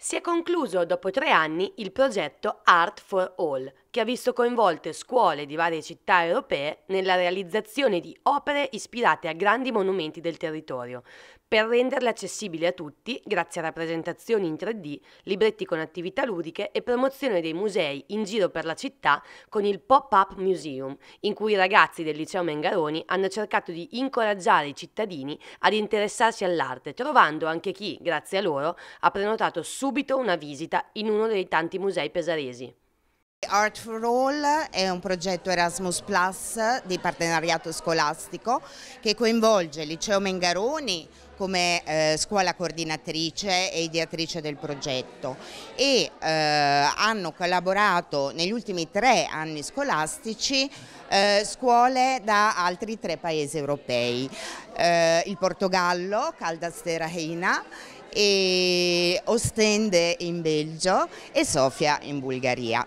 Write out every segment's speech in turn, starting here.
Si è concluso dopo tre anni il progetto Art for All che ha visto coinvolte scuole di varie città europee nella realizzazione di opere ispirate a grandi monumenti del territorio, per renderle accessibili a tutti grazie a rappresentazioni in 3D, libretti con attività ludiche e promozione dei musei in giro per la città con il Pop-Up Museum, in cui i ragazzi del liceo Mengaroni hanno cercato di incoraggiare i cittadini ad interessarsi all'arte, trovando anche chi, grazie a loro, ha prenotato subito una visita in uno dei tanti musei pesaresi. Art for All è un progetto Erasmus Plus di partenariato scolastico che coinvolge il Liceo Mengaroni come eh, scuola coordinatrice e ideatrice del progetto e eh, hanno collaborato negli ultimi tre anni scolastici eh, scuole da altri tre paesi europei, eh, il Portogallo, Caldas Terraina e Ostende in Belgio e Sofia in Bulgaria.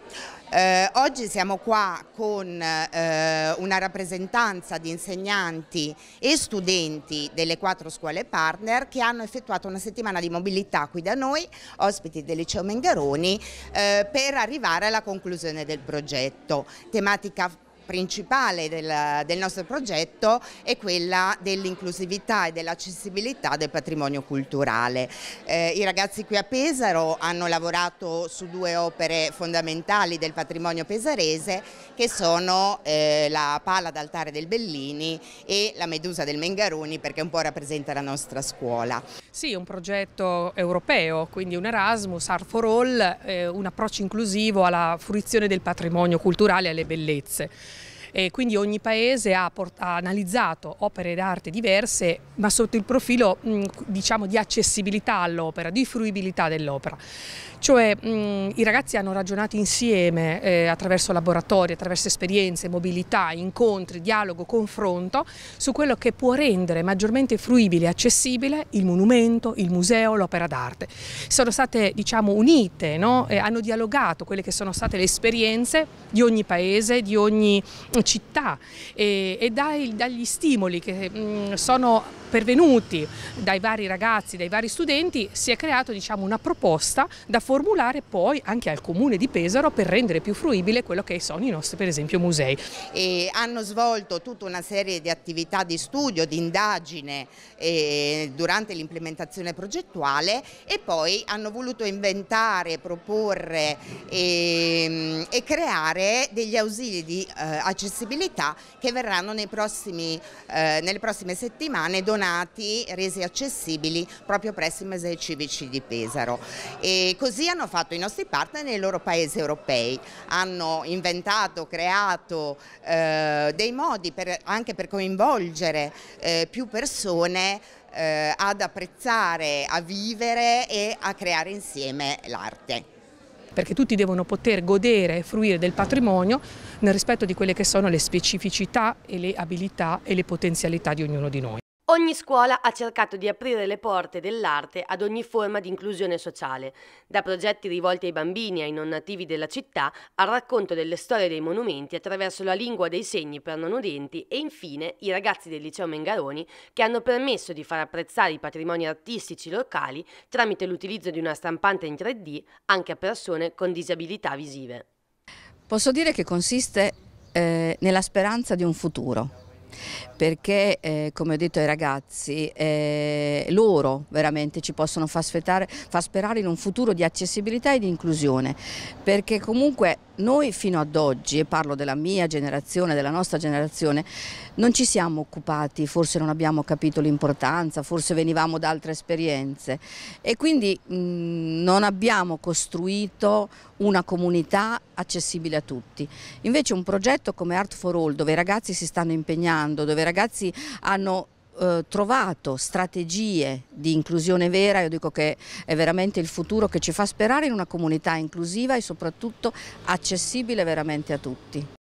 Eh, oggi siamo qua con eh, una rappresentanza di insegnanti e studenti delle quattro scuole partner che hanno effettuato una settimana di mobilità qui da noi, ospiti del liceo Mengaroni, eh, per arrivare alla conclusione del progetto. Tematica principale del, del nostro progetto è quella dell'inclusività e dell'accessibilità del patrimonio culturale. Eh, I ragazzi qui a Pesaro hanno lavorato su due opere fondamentali del patrimonio pesarese che sono eh, la pala d'altare del Bellini e la medusa del Mengaroni perché un po' rappresenta la nostra scuola. Sì, è un progetto europeo, quindi un Erasmus, Art for All, eh, un approccio inclusivo alla fruizione del patrimonio culturale e alle bellezze. E quindi ogni paese ha, ha analizzato opere d'arte diverse ma sotto il profilo mh, diciamo di accessibilità all'opera, di fruibilità dell'opera. Cioè mh, i ragazzi hanno ragionato insieme eh, attraverso laboratori, attraverso esperienze, mobilità, incontri, dialogo, confronto su quello che può rendere maggiormente fruibile e accessibile il monumento, il museo, l'opera d'arte. Sono state diciamo unite, no? eh, hanno dialogato quelle che sono state le esperienze di ogni paese, di ogni città e, e dai, dagli stimoli che mh, mm, sono pervenuti dai vari ragazzi, dai vari studenti, si è creata diciamo, una proposta da formulare poi anche al comune di Pesaro per rendere più fruibile quello che sono i nostri per esempio musei. E hanno svolto tutta una serie di attività di studio, di indagine eh, durante l'implementazione progettuale e poi hanno voluto inventare, proporre eh, e creare degli ausili di eh, accessibilità accessibilità che verranno prossimi, eh, nelle prossime settimane donati, resi accessibili proprio presso i musei civici di Pesaro. E così hanno fatto i nostri partner nei loro paesi europei, hanno inventato, creato eh, dei modi per, anche per coinvolgere eh, più persone eh, ad apprezzare, a vivere e a creare insieme l'arte perché tutti devono poter godere e fruire del patrimonio nel rispetto di quelle che sono le specificità e le abilità e le potenzialità di ognuno di noi. Ogni scuola ha cercato di aprire le porte dell'arte ad ogni forma di inclusione sociale, da progetti rivolti ai bambini e ai non nativi della città, al racconto delle storie dei monumenti attraverso la lingua dei segni per non udenti e infine i ragazzi del liceo Mengaroni che hanno permesso di far apprezzare i patrimoni artistici locali tramite l'utilizzo di una stampante in 3D anche a persone con disabilità visive. Posso dire che consiste eh, nella speranza di un futuro perché eh, come ho detto ai ragazzi eh, loro veramente ci possono far, sfettare, far sperare in un futuro di accessibilità e di inclusione perché comunque noi fino ad oggi, e parlo della mia generazione, della nostra generazione, non ci siamo occupati, forse non abbiamo capito l'importanza, forse venivamo da altre esperienze e quindi mh, mm, non abbiamo costruito una comunità accessibile a tutti. Invece un progetto come Art for All, dove i ragazzi si stanno impegnando funzionando, dove i ragazzi hanno eh, trovato strategie di inclusione vera, io dico che è veramente il futuro che ci fa sperare in una comunità inclusiva e soprattutto accessibile veramente a tutti.